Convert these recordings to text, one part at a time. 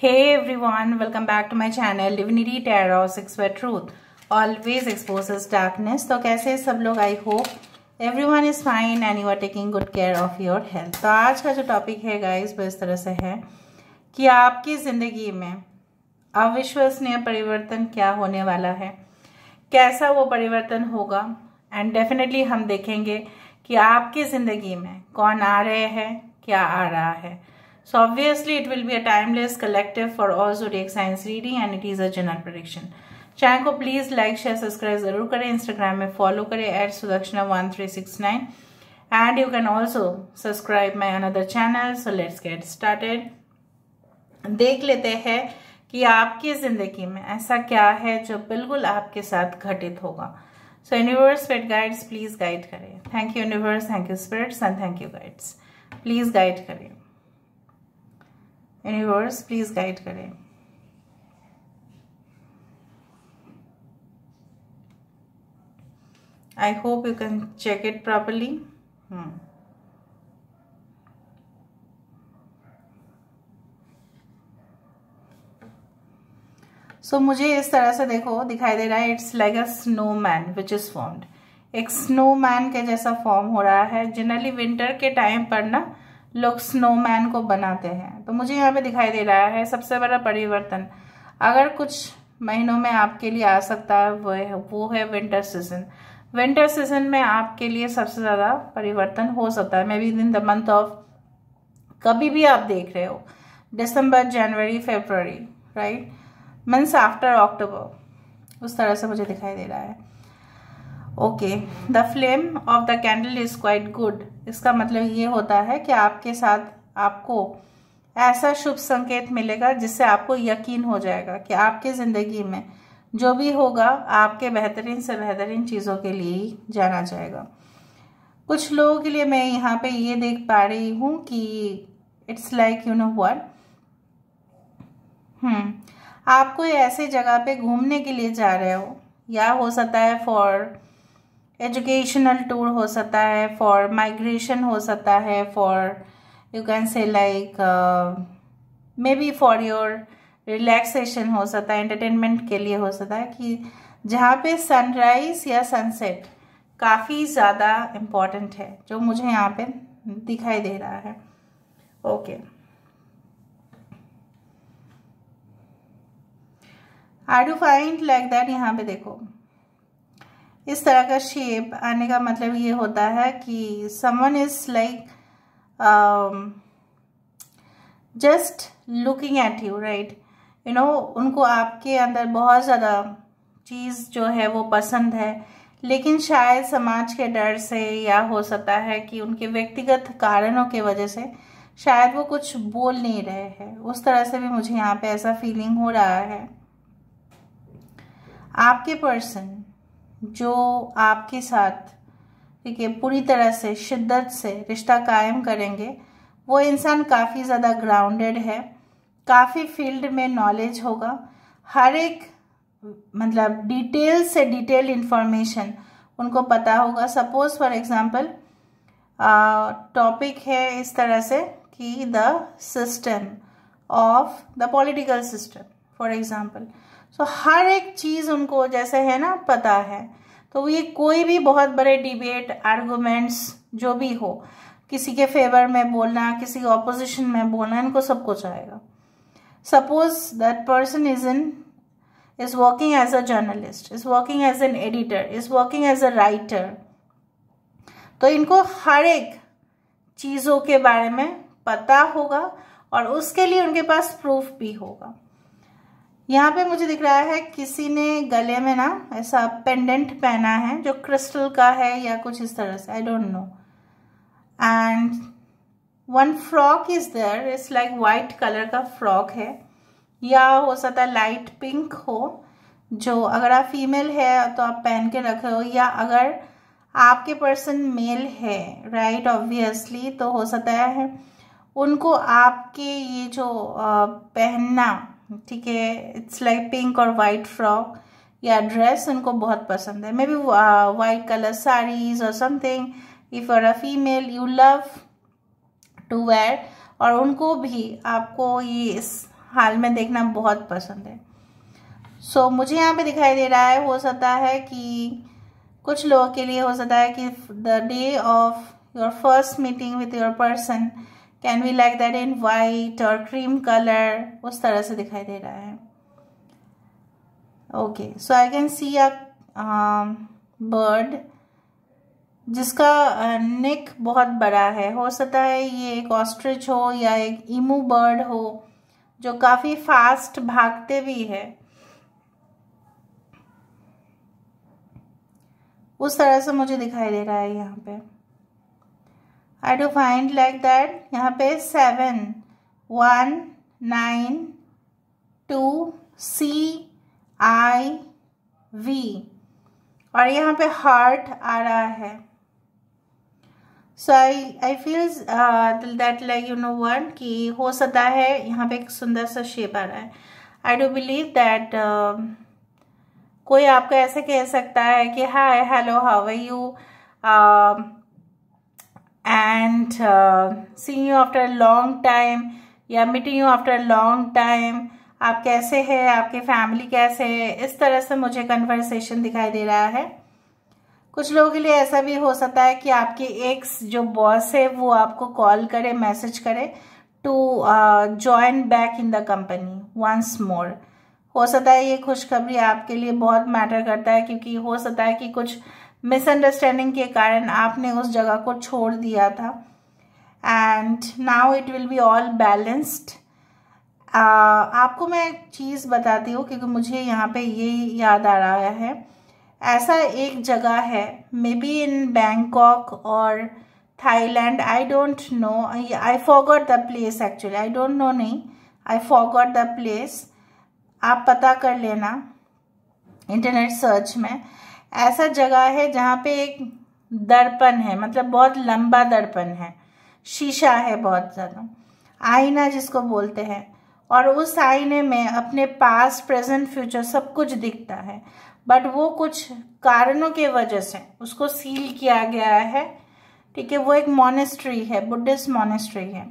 Hey everyone, welcome back to my channel Divinity Tarot Six Truth. Always exposes darkness. तो कैसे सब लोग I hope everyone is fine and you are taking good care of your health तो आज का जो topic है guys वो इस तरह से है कि आपकी ज़िंदगी में अविश्वसनीय परिवर्तन क्या होने वाला है कैसा वो परिवर्तन होगा एंड डेफिनेटली हम देखेंगे कि आपकी ज़िंदगी में कौन आ रहे हैं क्या आ रहा है So obviously it will be a timeless collective for all zodiac signs reading and it is a general prediction. Channel को प्लीज लाइक शेयर सब्सक्राइब जरूर करें इंस्टाग्राम में फॉलो करें at Sudakshina one three six nine and you can also subscribe my another channel so let's get started देख लेते हैं कि आपकी ज़िंदगी में ऐसा क्या है जो बिल्कुल आपके साथ घटित होगा so universe pet guides please guide करें thank you universe thank you spirits and thank you guides please guide करें यूनिवर्स प्लीज़ गाइड करें I hope you can check it properly so मुझे इस तरह से देखो दिखाई दे रहा है it's like a snowman which is formed एक स्नो मैन के जैसा फॉर्म हो रहा है जनरली विंटर के टाइम पर ना लोग स्नोमैन को बनाते हैं तो मुझे यहाँ पे दिखाई दे रहा है सबसे बड़ा परिवर्तन अगर कुछ महीनों में आपके लिए आ सकता है वो है वो है विंटर सीजन विंटर सीजन में आपके लिए सबसे ज़्यादा परिवर्तन हो सकता है maybe in the month of कभी भी आप देख रहे हो December January February right months after October उस तरह से मुझे दिखाई दे रहा है okay the flame of the candle is quite good इसका मतलब ये होता है कि आपके साथ आपको ऐसा शुभ संकेत मिलेगा जिससे आपको यकीन हो जाएगा कि आपके ज़िंदगी में जो भी होगा आपके बेहतरीन से बेहतरीन चीज़ों के लिए ही जाना जाएगा कुछ लोगों के लिए मैं यहाँ पे ये देख पा रही हूँ कि it's like you know what आपको ऐसे जगह पे घूमने के लिए जा रहे हो या हो सकता है फॉर एजुकेशनल टूर हो सकता है फॉर माइग्रेशन हो सकता है for you can say like maybe for your relaxation हो सकता है एंटरटेनमेंट के लिए हो सकता है कि जहाँ पे सनराइज या सनसेट काफ़ी ज़्यादा इम्पॉर्टेंट है जो मुझे यहाँ पे दिखाई दे रहा है okay okay. I do find like that यहाँ पे देखो इस तरह का शेप आने का मतलब ये होता है कि someone is like just looking at you right you know उनको आपके अंदर बहुत ज़्यादा चीज़ जो है वो पसंद है लेकिन शायद समाज के डर से या हो सकता है कि उनके व्यक्तिगत कारणों के वजह से शायद वो कुछ बोल नहीं रहे हैं उस तरह से भी मुझे यहाँ पे ऐसा फीलिंग हो रहा है आपके पर्सन जो आपके साथ ठीक है पूरी तरह से शिद्दत से रिश्ता कायम करेंगे वो इंसान काफ़ी ज़्यादा ग्राउंडेड है काफ़ी फील्ड में नॉलेज होगा हर एक मतलब डिटेल से डिटेल इन्फॉर्मेशन उनको पता होगा सपोज फॉर एग्जांपल टॉपिक है इस तरह से कि the system of the political system for example so so, हर एक चीज़ उनको जैसे है ना पता है तो ये कोई भी बहुत बड़े डिबेट आर्गूमेंट्स जो भी हो किसी के फेवर में बोलना किसी के ऑपोजिशन में बोलना इनको सब कुछ आएगा suppose that person is in is working as a journalist is working as an editor is working as a writer तो इनको हर एक चीज़ों के बारे में पता होगा और उसके लिए उनके पास प्रूफ भी होगा यहाँ पे मुझे दिख रहा है किसी ने गले में ना ऐसा पेंडेंट पहना है जो क्रिस्टल का है या कुछ इस तरह से I don't know and one frock is there it's like white colour का फ्रॉक है या हो सकता है लाइट पिंक हो जो अगर आप फीमेल है तो आप पहन के रखे हो या अगर आपके पर्सन मेल है राइट right, ऑब्वियसली तो हो सकता है उनको आपके ये जो पहनना ठीक है इट्स लाइक पिंक और वाइट फ्रॉक या ड्रेस उनको बहुत पसंद है maybe white colour saris और something if are a female you love to wear और उनको भी आपको ये इस हाल में देखना बहुत पसंद है सो so, मुझे यहाँ पे दिखाई दे रहा है हो सकता है कि कुछ लोगों के लिए हो सकता है कि the day of your first meeting with your person can we like that in white और क्रीम कलर उस तरह से दिखाई दे रहा है okay so I can see a bird जिसका नेक uh, बहुत बड़ा है हो सकता है ये एक ऑस्ट्रिच हो या एक इमू बर्ड हो जो काफ़ी फास्ट भागते भी है उस तरह से मुझे दिखाई दे रहा है यहाँ पे I to find like that यहाँ पे seven one nine two C I V और यहाँ पे हार्ट आ रहा है so I I feel that like you know one कि हो सकता है यहाँ पे एक सुंदर सा शेप आ रहा है आई डू बिलीव दैट कोई आपको ऐसे कह सकता है कि hi hello how are you and uh, seeing you after a long time या meeting you after a long time आप कैसे हैं आपके फैमिली कैसे है इस तरह से मुझे कन्वर्सेशन दिखाई दे रहा है कुछ लोगों के लिए ऐसा भी हो सकता है कि आपके एक जो बॉस है वो आपको कॉल करे मैसेज करे to join back in the company once more हो सकता है ये खुशखबरी आपके लिए बहुत मैटर करता है क्योंकि हो सकता है कि कुछ uh, मिसअंडरस्टैंडिंग के कारण आपने उस जगह को छोड़ दिया था and now it will be all balanced आपको मैं एक चीज़ बताती हूँ क्योंकि मुझे यहाँ पे ये याद आ रहा है ऐसा एक जगह है मे बी इन बैंकॉक और Thailand I don't know I forgot the place actually I don't know नहीं आई फॉगॉट द प्लेस आप पता कर लेना इंटरनेट सर्च में ऐसा जगह है जहाँ पे एक दर्पण है मतलब बहुत लंबा दर्पण है शीशा है बहुत ज़्यादा आईना जिसको बोलते हैं और उस आईने में अपने पास प्रेजेंट फ्यूचर सब कुछ दिखता है बट वो कुछ कारणों के वजह से उसको सील किया गया है ठीक है वो एक मोनेस्ट्री है बुद्धिस्ट मोनेस्ट्री है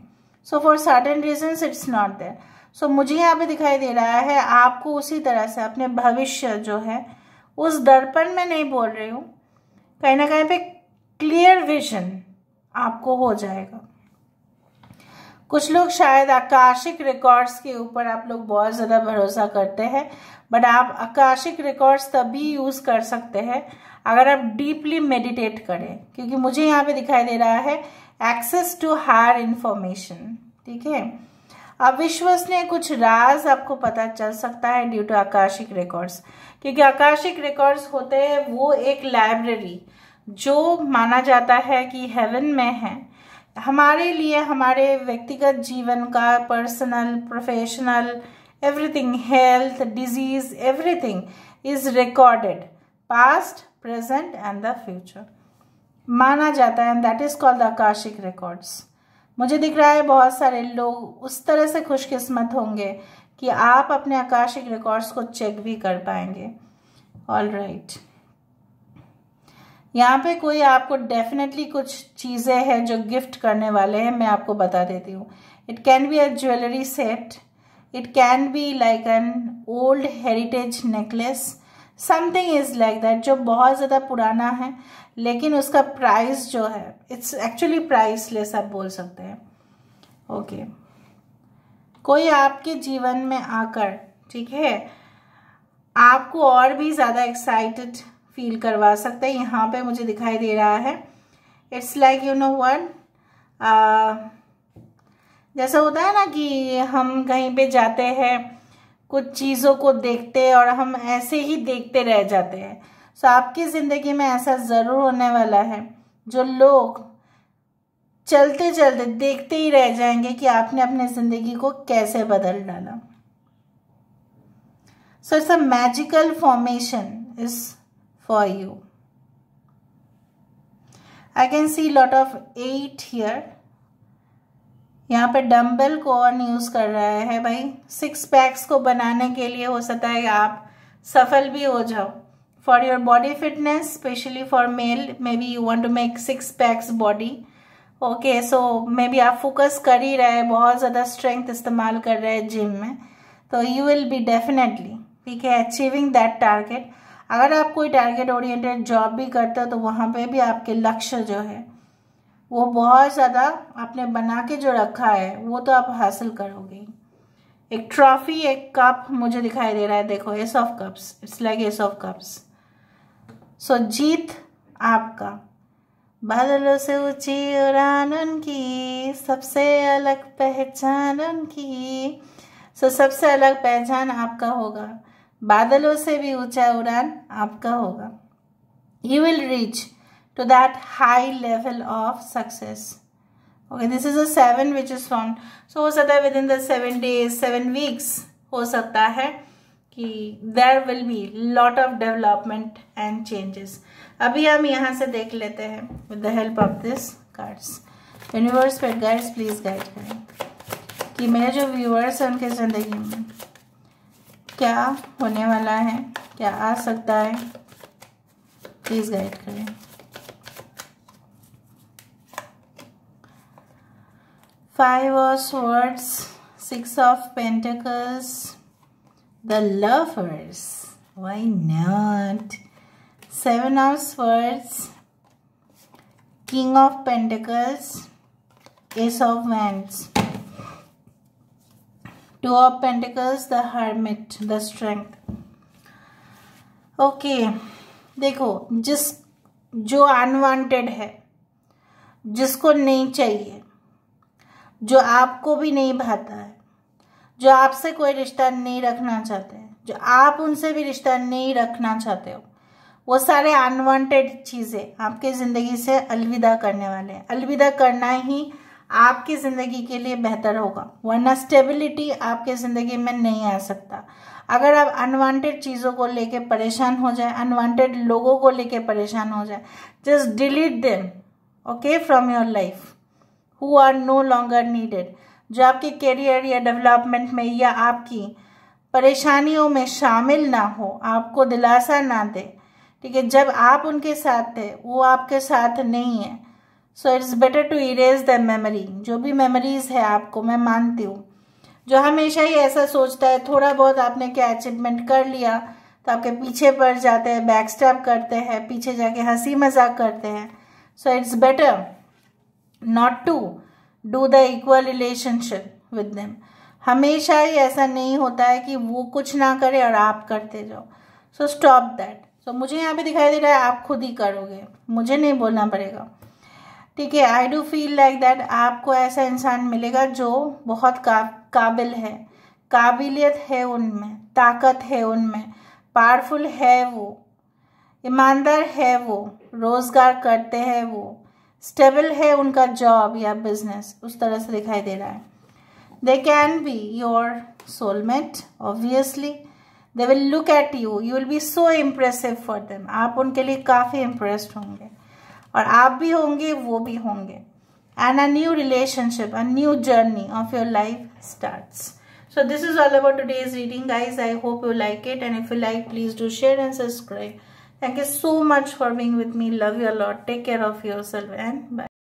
so for certain reasons it's not there so मुझे यहाँ पे दिखाई दे रहा है आपको उसी तरह से अपने भविष्य जो है उस दर्पण में नहीं बोल रही हूँ कहीं ना कहीं पे क्लियर विजन आपको हो जाएगा कुछ लोग शायद आकाशिक रिकॉर्ड्स के ऊपर आप लोग बहुत ज़्यादा भरोसा करते हैं बट आप आकाशिक रिकॉर्ड्स तभी यूज़ कर सकते हैं अगर आप डीपली मेडिटेट करें क्योंकि मुझे यहाँ पे दिखाई दे रहा है एक्सेस टू हायर इन्फॉर्मेशन ठीक है अविश्वसनीय कुछ राज आपको पता चल सकता है ड्यू टू आकाशिक रिकॉर्ड्स क्योंकि आकाशिक रिकॉर्ड्स होते हैं वो एक लाइब्रेरी जो माना जाता है कि हेवन में है हमारे लिए हमारे व्यक्तिगत जीवन का personal professional everything health disease everything is recorded past present and the future माना जाता है and that is called the Akashic records मुझे दिख रहा है बहुत सारे लोग उस तरह से खुशकिस्मत होंगे कि आप अपने आकाशिक रिकॉर्ड्स को चेक भी कर पाएंगे ऑल राइट यहाँ पे कोई आपको डेफिनेटली कुछ चीज़ें हैं जो गिफ्ट करने वाले हैं मैं आपको बता देती हूँ it can be a jewellery set it can be like an old heritage necklace something is like that जो बहुत ज़्यादा पुराना है लेकिन उसका प्राइस जो है इट्स एक्चुअली प्राइस लेस आप बोल सकते हैं ओके okay. कोई आपके जीवन में आकर ठीक है आपको और भी ज़्यादा एक्साइटेड फील करवा सकते हैं यहाँ पे मुझे दिखाई दे रहा है it's like you know one जैसा होता है ना कि हम कहीं पे जाते हैं कुछ चीज़ों को देखते और हम ऐसे ही देखते रह जाते हैं सो आपकी ज़िंदगी में ऐसा ज़रूर होने वाला है जो लोग चलते चलते देखते ही रह जाएंगे कि आपने अपने ज़िंदगी को कैसे बदल डाला so it's a magical formation is for you I can see lot of at here यहाँ पे डम्बल को यूज़ कर रहा है भाई सिक्स पैक्स को बनाने के लिए हो सकता है आप सफल भी हो जाओ for your body fitness specially for male maybe you want to make six packs body okay so maybe आप फोकस कर ही रहे हैं बहुत ज़्यादा स्ट्रेंथ इस्तेमाल कर रहे हैं जिम में तो यू विल बी डेफिनेटली ठीक है अचीविंग दैट टारगेट अगर आप कोई टारगेट ओरिएंटेड जॉब भी करते हो तो वहाँ पे भी आपके लक्ष्य जो है वो बहुत ज़्यादा आपने बना के जो रखा है वो तो आप हासिल करोगे एक ट्रॉफी एक कप मुझे दिखाई दे रहा है देखो ace of cups it's like ace of cups so जीत आपका बादलों से ऊंची उड़ान उनकी सबसे अलग पहचान उनकी सो so, सबसे अलग पहचान आपका होगा बादलों से भी ऊंचा उड़ान आपका होगा you will reach to that high level of success. Okay, this is a seven which is found. So ho sakta hai within the seven days, seven weeks ho sakta hai ki there will be lot of development and changes. abhi hum yahan se dekh lete hain with the help of this cards. Universe pet guys please guide me ki mere jo viewers hain unke zindagi mein क्या होने वाला है क्या आ सकता है please guide करें five of swords six of pentacles the lovers why not seven of swords king of pentacles ace of wands two of pentacles the hermit the strength okay देखो जिस जो अनवांटेड है जिसको नहीं चाहिए जो आपको भी नहीं भाता है जो आपसे कोई रिश्ता नहीं रखना चाहते हैं जो आप उनसे भी रिश्ता नहीं रखना चाहते हो वो सारे अनवांटेड चीज़ें आपके ज़िंदगी से अलविदा करने वाले हैं अलविदा करना ही आपकी ज़िंदगी के लिए बेहतर होगा वरना स्टेबिलिटी आपके ज़िंदगी में नहीं आ सकता अगर आप अनवांटेड चीज़ों को लेके परेशान हो जाए अनवांटेड लोगों को लेके परेशान हो जाए just delete them okay from your life who are no longer needed जो आपके करियर या डेवलपमेंट में या आपकी परेशानियों में शामिल ना हो आपको दिलासा ना दे ठीक है जब आप उनके साथ थे वो आपके साथ नहीं है so it's better to erase the memory जो भी मेमोरीज है आपको मैं मानती हूँ जो हमेशा ही ऐसा सोचता है थोड़ा बहुत आपने क्या अचीवमेंट कर लिया तो आपके पीछे पड़ जाते हैं बैक स्टैप करते हैं पीछे जाके हंसी मजाक करते हैं so it's better not to do the equal relationship with them हमेशा ही ऐसा नहीं होता है कि वो कुछ ना करे और आप करते जाओ सो स्टॉप दैट सो मुझे यहाँ पे दिखाई दे रहा है आप खुद ही करोगे मुझे नहीं बोलना पड़ेगा ठीक है I do feel like that आपको ऐसा इंसान मिलेगा जो बहुत का, काबिल है काबिलियत है उनमें ताकत है उनमें पावरफुल है वो ईमानदार है वो रोज़गार करते हैं वो स्टेबल है उनका जॉब या बिजनेस उस तरह से दिखाई दे रहा है they can be your soulmate obviously they will look at you you will be so impressive for them आप उनके लिए काफ़ी इम्प्रेस्ड होंगे और आप भी होंगे वो भी होंगे and a new relationship a new journey of your life starts so this is all about today's reading guys I hope you like it and if you like please do share and subscribe Thank you so much for being with me. Love you a lot. Take care of yourself and bye.